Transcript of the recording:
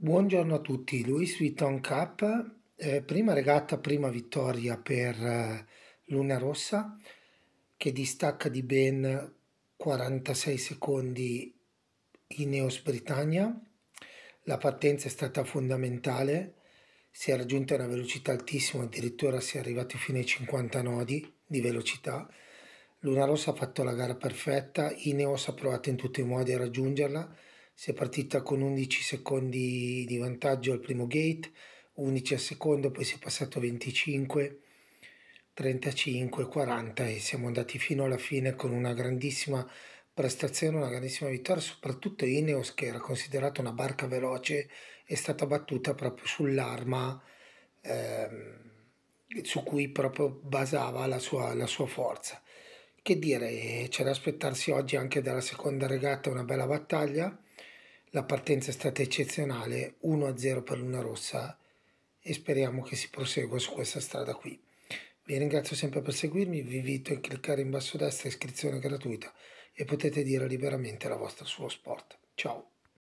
Buongiorno a tutti, Louis Vuitton Cup, eh, prima regata, prima vittoria per eh, Luna Rossa che distacca di ben 46 secondi Ineos Britannia. La partenza è stata fondamentale, si è raggiunta una velocità altissima, addirittura si è arrivati fino ai 50 nodi di velocità. Luna Rossa ha fatto la gara perfetta, Ineos ha provato in tutti i modi a raggiungerla, si è partita con 11 secondi di vantaggio al primo gate, 11 al secondo, poi si è passato a 25, 35, 40 e siamo andati fino alla fine con una grandissima prestazione, una grandissima vittoria, soprattutto Ineos che era considerata una barca veloce è stata battuta proprio sull'arma ehm, su cui proprio basava la sua, la sua forza. Che dire, c'è da aspettarsi oggi anche dalla seconda regata una bella battaglia la partenza è stata eccezionale, 1-0 per Luna Rossa e speriamo che si prosegua su questa strada qui. Vi ringrazio sempre per seguirmi, vi invito a cliccare in basso a destra iscrizione gratuita e potete dire liberamente la vostra sullo sport. Ciao!